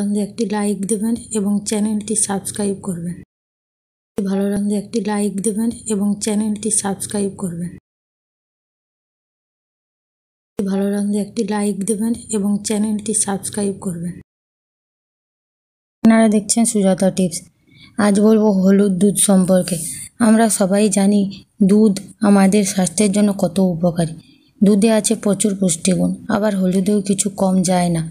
লাগলে একটি লাইক দেবেন এবং চ্যানেলটি সাবস্ক্রাইব করবেন ভালো লাগলে একটি লাইক দেবেন এবং চ্যানেলটি সাবস্ক্রাইব করবেন ভালো লাগলে একটি লাইক দেবেন এবং চ্যানেলটি সাবস্ক্রাইব করবেন আপনারা দেখছেন সুজাতা টিপস আজ বলবো হলুদ দুধ সম্পর্কে আমরা সবাই জানি দুধ আমাদের স্বাস্থ্যের জন্য কত উপকারী দুধে আছে প্রচুর পুষ্টিগুণ আবার হলুদেও কিছু কম যায় না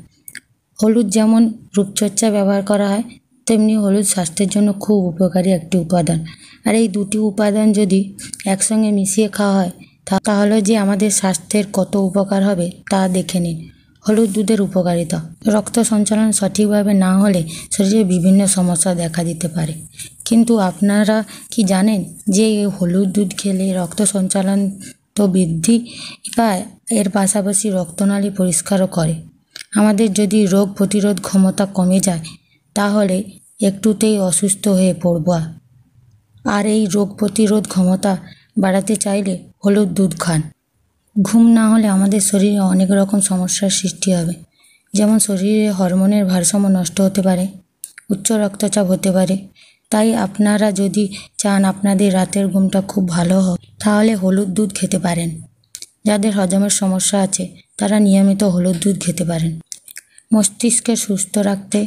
হলুদ যেমন রূপচর্চা ব্যবহার করা হয় তেমনি হলুদ স্বাস্থ্যের জন্য খুব উপকারী একটি উপাদান আর এই দুটি উপাদান যদি একসঙ্গে মিশিয়ে খাওয়া হয় তাহলে যে আমাদের স্বাস্থ্যের কত উপকার হবে তা দেখে নিন হলুদ দুধের উপকারিতা রক্ত সঞ্চালন সঠিকভাবে না হলে শরীরে বিভিন্ন সমস্যা দেখা দিতে পারে কিন্তু আপনারা কি জানেন যে হলুদ দুধ খেলে রক্ত সঞ্চালন তো বৃদ্ধি পায় এর পাশাপাশি রক্তনালী পরিষ্কারও করে আমাদের যদি রোগ প্রতিরোধ ক্ষমতা কমে যায় তাহলে একটুতেই অসুস্থ হয়ে পড়ব আর এই রোগ প্রতিরোধ ক্ষমতা বাড়াতে চাইলে হলুদ দুধ খান ঘুম না হলে আমাদের শরীরে অনেক রকম সমস্যার সৃষ্টি হবে যেমন শরীরে হরমোনের ভারসাম্য নষ্ট হতে পারে উচ্চ রক্তচাপ হতে পারে তাই আপনারা যদি চান আপনাদের রাতের ঘুমটা খুব ভালো হোক তাহলে হলুদ দুধ খেতে পারেন যাদের হজমের সমস্যা আছে তারা নিয়মিত হলুদ দুধ খেতে পারেন মস্তিষ্কে সুস্থ রাখতে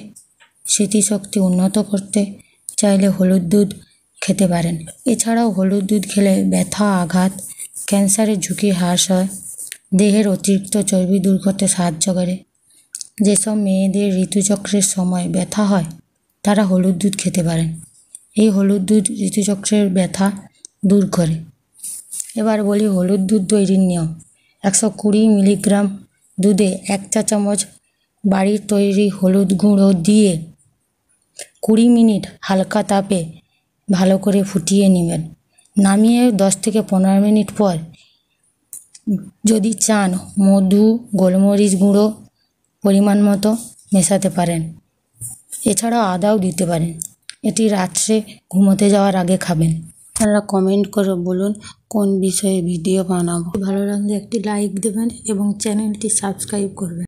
স্মৃতিশক্তি উন্নত করতে চাইলে হলুদ দুধ খেতে পারেন এছাড়াও হলুদ দুধ খেলে ব্যথা আঘাত ক্যান্সারের ঝুঁকি হ্রাস হয় দেহের অতিরিক্ত চর্বি দূর করতে সাহায্য করে যেসব মেয়েদের ঋতুচক্রের সময় ব্যথা হয় তারা হলুদ দুধ খেতে পারেন এই হলুদ দুধ ঋতুচক্রের ব্যথা দূর করে এবার বলি হলুদ দুধ তৈরির নিয়ম একশো কুড়ি মিলিগ্রাম দুধে এক চা চামচ বাড়ির তৈরি হলুদ গুঁড়ো দিয়ে কুড়ি মিনিট হালকা তাপে ভালো করে ফুটিয়ে নেবেন নামিয়ে দশ থেকে পনেরো মিনিট পর যদি চান মধু গোলমরিচ গুঁড়ো পরিমাণ মতো মেশাতে পারেন এছাড়াও আদাও দিতে পারেন এটি রাত্রে ঘুমোতে যাওয়ার আগে খাবেন আপনারা কমেন্ট করে বলুন কোন বিষয়ে ভিডিও বানাবো ভালো লাগলে একটি লাইক দেবেন এবং চ্যানেলটি সাবস্ক্রাইব করবেন